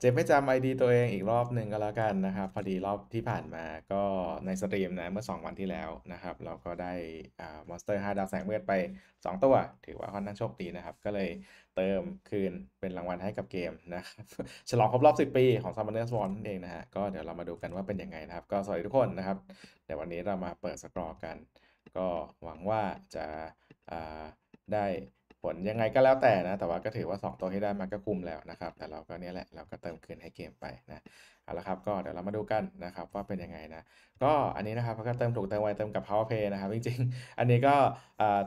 เจมไม่จำไอดีตัวเองอีกรอบหนึ่งก็แล้วกันนะครับ พอดีรอบที่ผ่านมาก็ในสตรีมนะ เมื่อ 2 วันที่แล้วนะครับ เราก็ได้อ่ามอนสเตอร์ 5 ดาวแสงเมือไป 2 ตัว ถือว่าค่อนข้างโชคดีนะครับ ก็เลยเติมคืนเป็นรางวัลให้กับเกมนะครับฉลองครบรอบ 10 ปีของซ u ม m o n e r s w สวนั่นเองนะฮะก็เดี๋ยวเรามาดูกันว่าเป็นยังไงนะครับ ก็สวัสดีทุกคนนะครับเดี๋ยววันนี้เรามาเปิดสกรอกัน ก็หวังว่าจะได้ผลยังไงก็แล้วแต่นะแต่ว่าก็ถือว่า 2 ตัวที่ได้มาก็คุ้มแล้วนะครับแต่เราก็เนี่ยแหละเราก็เติมคืนให้เกมไปนะเอาละครับก็เดี๋ยวเรามาดูกันนะครับว่าเป็นยังไงนะก็อันนี้นะครับก็เติมถูกเติมไวเติมกับ power play นะครับจริงๆอันนี้ก็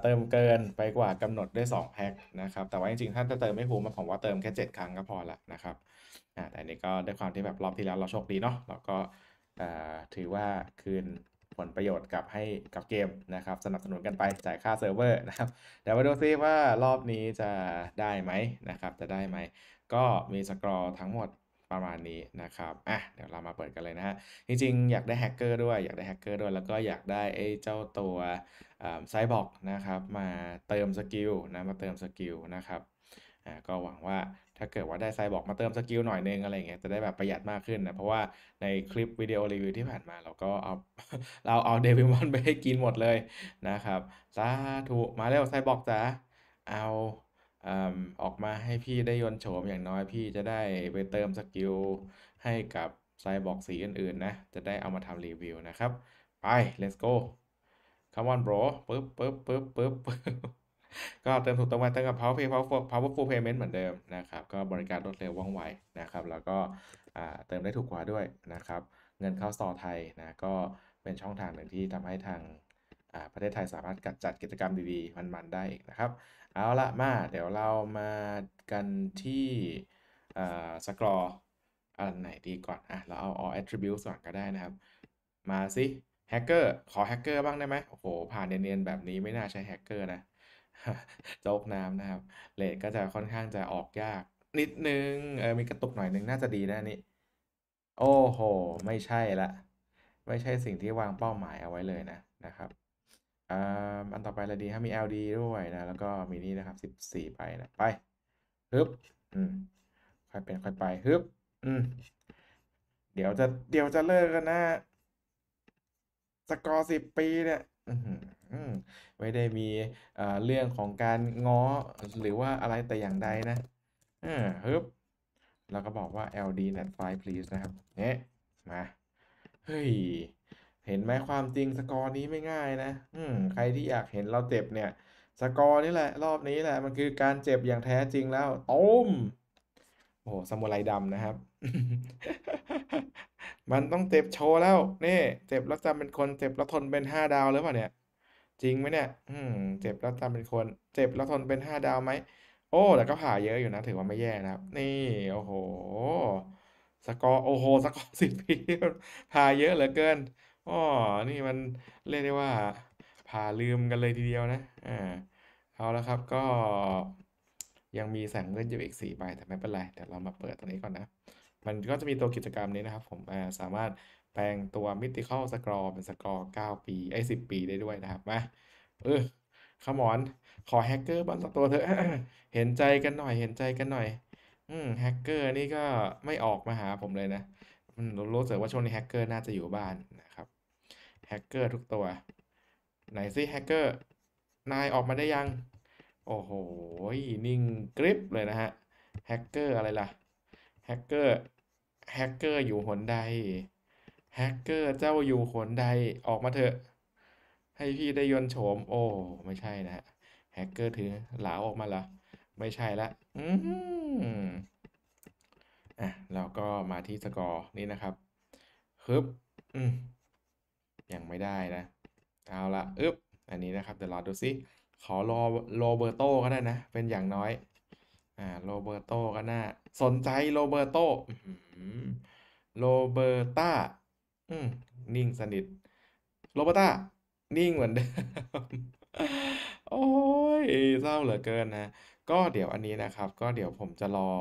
เติมเกินไปกว่ากำหนดด้วย2แพ็คนะครับแต่ว่าจริงๆถ้าจะเติมไม่คุ้มผมว่าเติมแค่7ครั้งก็พอละนะครับแต่อันนี้ก็ด้วยความที่แบบรอบที่แล้วเราโชคดีเนาะเราก็ถือว่าคืนผลประโยชน์กับให้กับเกมนะครับสนับสนุนกันไปจ่ายค่าเซิร์ฟเวอร์นะครับเดี๋ยวมาดูซิว่ารอบนี้จะได้ไหมนะครับจะได้ไหมก็มีสกรอทั้งหมดประมาณนี้นะครับอ่ะเดี๋ยวเรามาเปิดกันเลยนะฮะจริงๆอยากได้แฮกเกอร์ด้วยอยากได้แฮกเกอร์ด้วย แล้วก็อยากได้ไอ้เจ้าตัวไซบอร์กนะครับ มาเติมสกิลนะมาเติมสกิลนะครับอ่าก็หวังว่าถ้าเกิดว่าได้ไซบอกมาเติมสกิลหน่อยนึงอะไรเงี้ยจะได้แบบประหยัดมากขึ้นนะ เพราะว่าในคลิปวิดีโอรีวิวที่ผ่านมาเราก็เอาเราเอาเดวิมอนไปให้กินหมดเลยนะครับสาธุมาเร็วไซบอกจ้าเอาออกมาให้พี่ได้ยนโฉมอย่างน้อยพี่จะได้ไปเติมสกิลให้กับไซบอกสีอื่นๆนะ จะได้เอามาทำรีวิวนะครับไป let's go come on bro ปึ๊บปึ๊บปึ๊บปึ๊บก็เติมถูกต้องวันเติมกับ Power Pay Powerful Payment เหมือนเดิมนะครับ ก็บริการรวดเร็วว่องไวนะครับ แล้วก็เติมได้ถูกกว่าด้วยนะครับ เงินเข้าสตอไทยนะ ก็เป็นช่องทางหนึ่งที่ทำให้ทางประเทศไทยสามารถจัดกิจกรรมดีๆ มันๆได้อีกนะครับ เอาละมาเดี๋ยวเรามากันที่สกรอ อันไหนดีก่อนอ่ะเราเอา all attributes ก่อนก็ได้นะครับ มาสิแฮกเกอร์ขอแฮกเกอร์บ้างได้ไหมโอ้โหผ่านเนียนๆแบบนี้ไม่น่าใช้แฮกเกอร์นะจกน้ำนะครับเลทก็จะค่อนข้างจะออกยากนิดนึงเออมีกระตุกหน่อยนึงน่าจะดีนะนี่ โอ้โห ไม่ใช่ละไม่ใช่สิ่งที่วางเป้าหมายเอาไว้เลยนะนะครับออันต่อไปละดีถ้ามี LD ด้วยนะแล้วก็มีนี่นะครับ 14ไปนะ ไปฮึบอืมค่อยเป็นค่อยไปฮึบอืมเดี๋ยวจะเดี๋ยวจะเลิกกันนะ สกอร์สิบปีเนี่ยไม่ได้มีเรื่องของการง้อหรือว่าอะไรแต่อย่างใดนะอฮึบเราก็บอกว่า ld net file please นะครับเนี่ยมาเฮ้ย เห็นไหมความจริงสกอร์ นี้ไม่ง่าย นะ อืมใคร ที่ อยากเห็นเราเจ็บเนี่ย สกอร์ นี่ แหละ รอบนี้ แหละ มันคือการเจ็บอย่างแท้จริงแล้วต้มโอ้สมุไรดำนะครับ มันต้องเจ็บโชว์แล้วนี่เจ็บแล้วจำเป็นคนเจ็บแล้วทนเป็นห้าดาวหรือเปล่าเนี่ยจริงไหมเนี่ยอืมเจ็บแล้วทำเป็นคน เจ็บแล้วทนเป็นห้าดาวไหม โอ้แต่ก็ผ่าเยอะอยู่นะถือว่าไม่แย่นะครับ นี่โอ้โห สกอโอ้โห สกอสิบปีผ่าเยอะเหลือเกินอ๋อนี่มันเรียกได้ว่าผ่าลืมกันเลยทีเดียวนะอ่าเอาแล้วครับก็ ยังมีแสงเงินอยู่อีกสี่ใบแต่ไม่เป็นไรเดี๋ยวเรามาเปิดตรงนี้ก่อนนะ มันก็จะมีตัวกิจกรรมนี้นะครับ ผมสามารถแปลงตัว Mythical Score เป็น Score 9ปี ไอ้10 ปีได้ด้วยนะครับมาเออขมอน ขอแฮกเกอร์บ้างสักตัวเถอะ เห็นใจกันหน่อย เห็นใจกันหน่อย อืมแฮกเกอร์นี่ก็ไม่ออกมาหาผมเลยนะมันรู้สึกว่าช่วงนี้แฮกเกอร์น่าจะอยู่บ้านนะครับ แฮกเกอร์ทุกตัว ไหนสิแฮกเกอร์ นายออกมาได้ยัง โอ้โห นิ่งกริปเลยนะฮะ แฮกเกอร์อะไรล่ะ แฮกเกอร์ แฮกเกอร์อยู่หนใดแฮกเกอร์เจ้าอยู่ขนใดออกมาเถอะให้พี่ได้ยนโฉมโอ้ ไม่ใช่นะฮะแฮกเกอร์ถือเหลาออกมาละไม่ใช่ละ อืมอ่ะเราก็มาที่สกอร์นี่นะครับฮึบอืมยังไม่ได้นะเอาละอึบอันนี้นะครับเดี๋ยวรอดูซิ ขอรอโรเบอร์โตก็ได้นะเป็นอย่างน้อย อ่า โรเบอร์โตก็น่าสนใจโรเบอร์โตโรเบอร์ต้าอืมนิ่งสนิทโรบต้า นิ่งเหมือนเดิมโอ้ยเศร้าเหลือเกินนะ ก็เดี๋ยวอันนี้นะครับ ก็เดี๋ยวผมจะรอ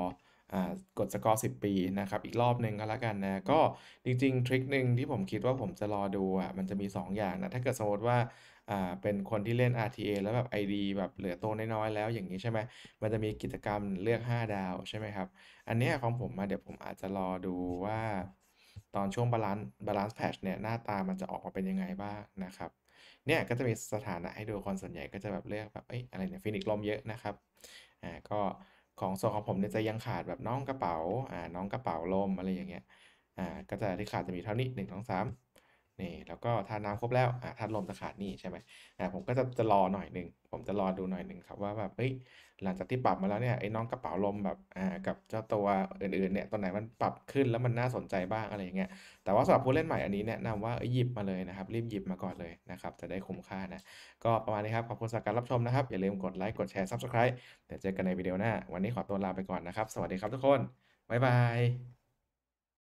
อ่ากดสกอร์ิบปีนะครับ อีกรอบหนึ่งก็แล้วกันนะ ก็จริงๆ ทริคหนึ่งที่ผมคิดว่าผมจะรอดูอ่ะ มันจะมี 2 อย่างนะ ถ้าเกิดสมมติว่าอ่า เป็นคนที่เล่น RTA แล้วแบบ ID แบบเหลือตัวน้อย ๆ แล้วอย่างนี้ใช่ไหมมันจะมีกิจกรรมเลือก 5 ดาวใช่ไหมครับ อันนี้ของผมมาเดี๋ยวผมอาจจะรอดูว่าตอนช่วงบาลานซ์บาลานซ์แพทชเนี่ย หน้าตามันจะออกมาเป็นยังไงบ้างนะครับ เนี่ย ก็จะมีสถานะให้ดูคนส่วนใหญ่ก็จะแบบเลือกแบบ เอ้ยอะไรเนี่ยฟินิกลมเยอะนะครับอ่าก็ ของส่วนของผมเนี่ย จะยังขาดแบบน้องกระเป๋าอ่าน้องกระเป๋าลมอะไรอย่างเงี้ยอ่าก็จะที่ขาดจะมีเท่านี้หนึ่งสองสามนี่แล้วก็ทาน้ำครบแล้วอ่ะทาตลมจะขาดนี่ใช่ไหมอ่ะผมก็จะจะรอหน่อยหนึ่งผมจะรอดูหน่อยหนึ่งครับว่าแบบเฮ้ยหลังจากที่ปรับมาแล้วเนี่ยไอ้น้องกระเป๋าลมแบบอ่ากับเจ้าตัวอื่นๆเนี่ยตัวไหนมันปรับขึ้นแล้วมันน่าสนใจบ้างอะไรอย่างเงี้ยแต่ว่าสำหรับผู้เล่นใหม่อันนี้แนะนำว่าหยิบมาเลยนะครับรีบหยิบมาก่อนเลยนะครับจะได้คุ้มค่านะก็ประมาณนี้ครับขอบคุณสำหรับการรับชมนะครับอย่าลืมกดไลค์กดแชร์ซับสไครต์เดี๋ยวเจอกันในวิดีโอหน้า วันนี้ขอตัวลาไปก่อนนะครับสวัสดีครับทุกคนบ๊ายบาย